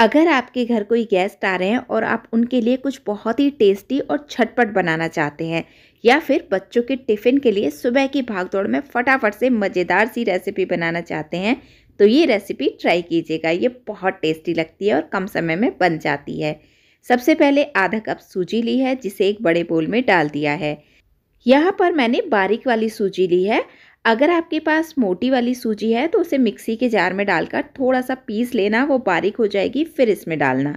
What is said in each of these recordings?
अगर आपके घर कोई गेस्ट आ रहे हैं और आप उनके लिए कुछ बहुत ही टेस्टी और छटपट बनाना चाहते हैं या फिर बच्चों के टिफ़िन के लिए सुबह की भागदौड़ में फटाफट से मज़ेदार सी रेसिपी बनाना चाहते हैं तो ये रेसिपी ट्राई कीजिएगा ये बहुत टेस्टी लगती है और कम समय में बन जाती है सबसे पहले आधा कप सूजी ली है जिसे एक बड़े बोल में डाल दिया है यहाँ पर मैंने बारीक वाली सूजी ली है अगर आपके पास मोटी वाली सूजी है तो उसे मिक्सी के जार में डालकर थोड़ा सा पीस लेना वो बारीक हो जाएगी फिर इसमें डालना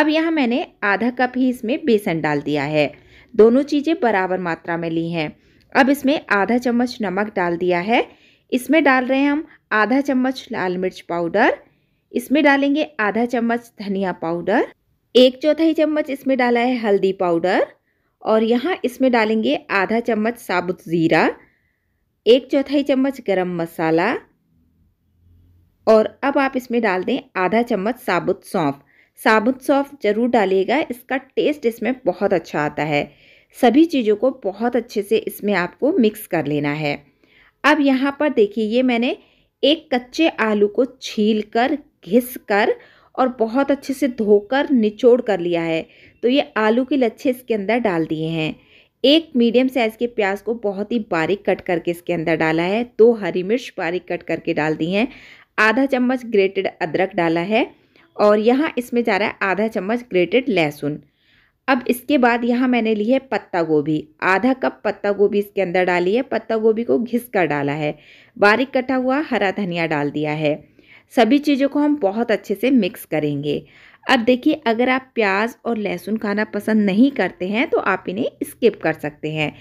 अब यहाँ मैंने आधा कप ही इसमें बेसन डाल दिया है दोनों चीज़ें बराबर मात्रा में ली हैं अब इसमें आधा चम्मच नमक डाल दिया है इसमें डाल रहे हैं हम आधा चम्मच लाल मिर्च पाउडर इसमें डालेंगे आधा चम्मच धनिया पाउडर एक चौथाई चम्मच इसमें डाला है हल्दी पाउडर और यहाँ इसमें डालेंगे आधा चम्मच साबुत ज़ीरा एक चौथाई चम्मच गरम मसाला और अब आप इसमें डाल दें आधा चम्मच साबुत सौंफ साबुत सौंफ ज़रूर डालिएगा इसका टेस्ट इसमें बहुत अच्छा आता है सभी चीज़ों को बहुत अच्छे से इसमें आपको मिक्स कर लेना है अब यहाँ पर देखिए ये मैंने एक कच्चे आलू को छील कर घिस कर और बहुत अच्छे से धोकर निचोड़ कर लिया है तो ये आलू के लच्छे इसके अंदर डाल दिए हैं एक मीडियम साइज़ के प्याज को बहुत ही बारीक कट करके इसके अंदर डाला है दो हरी मिर्च बारीक कट करके डाल दी हैं आधा चम्मच ग्रेटेड अदरक डाला है और यहाँ इसमें जा रहा है आधा चम्मच ग्रेटेड लहसुन अब इसके बाद यहाँ मैंने ली है पत्ता गोभी आधा कप पत्ता गोभी इसके अंदर डाली है पत्ता गोभी को घिस कर डाला है बारीक कटा हुआ हरा धनिया डाल दिया है सभी चीज़ों को हम बहुत अच्छे से मिक्स करेंगे अब देखिए अगर आप प्याज और लहसुन खाना पसंद नहीं करते हैं तो आप इन्हें स्किप कर सकते हैं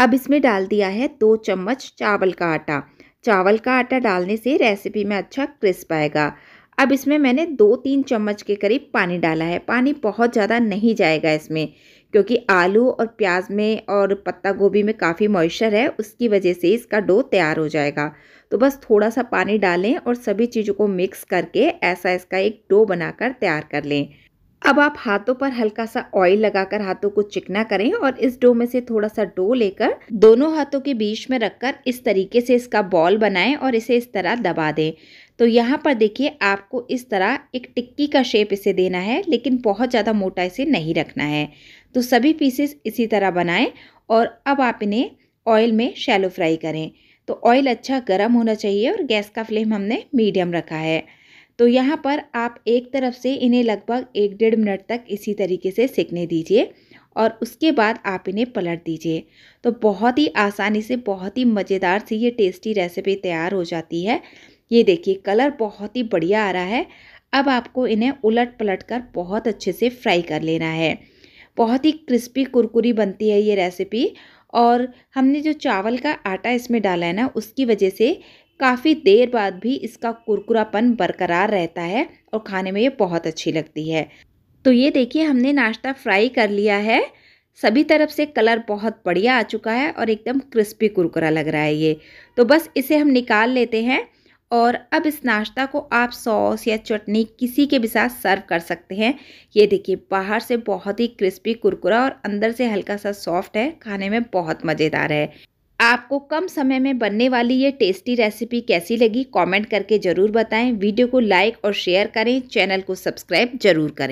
अब इसमें डाल दिया है दो चम्मच चावल का आटा चावल का आटा डालने से रेसिपी में अच्छा क्रिस्प आएगा अब इसमें मैंने दो तीन चम्मच के करीब पानी डाला है पानी बहुत ज़्यादा नहीं जाएगा इसमें क्योंकि आलू और प्याज में और पत्ता गोभी में काफ़ी मॉइस्चर है उसकी वजह से इसका डो तैयार हो जाएगा तो बस थोड़ा सा पानी डालें और सभी चीज़ों को मिक्स करके ऐसा इसका एक डो बनाकर तैयार कर लें अब आप हाथों पर हल्का सा ऑयल लगाकर हाथों को चिकना करें और इस डो में से थोड़ा सा डो लेकर दोनों हाथों के बीच में रखकर इस तरीके से इसका बॉल बनाएं और इसे इस तरह दबा दें तो यहाँ पर देखिए आपको इस तरह एक टिक्की का शेप इसे देना है लेकिन बहुत ज़्यादा मोटा इसे नहीं रखना है तो सभी पीसेस इसी तरह बनाएं और अब आप इन्हें ऑयल में शैलो फ्राई करें तो ऑयल अच्छा गर्म होना चाहिए और गैस का फ्लेम हमने मीडियम रखा है तो यहाँ पर आप एक तरफ से इन्हें लगभग एक डेढ़ मिनट तक इसी तरीके से सेकने दीजिए और उसके बाद आप इन्हें पलट दीजिए तो बहुत ही आसानी से बहुत ही मज़ेदार सी ये टेस्टी रेसिपी तैयार हो जाती है ये देखिए कलर बहुत ही बढ़िया आ रहा है अब आपको इन्हें उलट पलट कर बहुत अच्छे से फ्राई कर लेना है बहुत ही क्रिस्पी कुरकुरी बनती है ये रेसिपी और हमने जो चावल का आटा इसमें डाला है ना उसकी वजह से काफ़ी देर बाद भी इसका कुरकुरापन बरकरार रहता है और खाने में ये बहुत अच्छी लगती है तो ये देखिए हमने नाश्ता फ्राई कर लिया है सभी तरफ से कलर बहुत बढ़िया आ चुका है और एकदम क्रिस्पी कुरकुरा लग रहा है ये तो बस इसे हम निकाल लेते हैं और अब इस नाश्ता को आप सॉस या चटनी किसी के भी साथ सर्व कर सकते हैं ये देखिए बाहर से बहुत ही क्रिस्पी कुरकुरा और अंदर से हल्का सा सॉफ्ट है खाने में बहुत मज़ेदार है आपको कम समय में बनने वाली ये टेस्टी रेसिपी कैसी लगी कमेंट करके ज़रूर बताएं वीडियो को लाइक और शेयर करें चैनल को सब्सक्राइब ज़रूर करें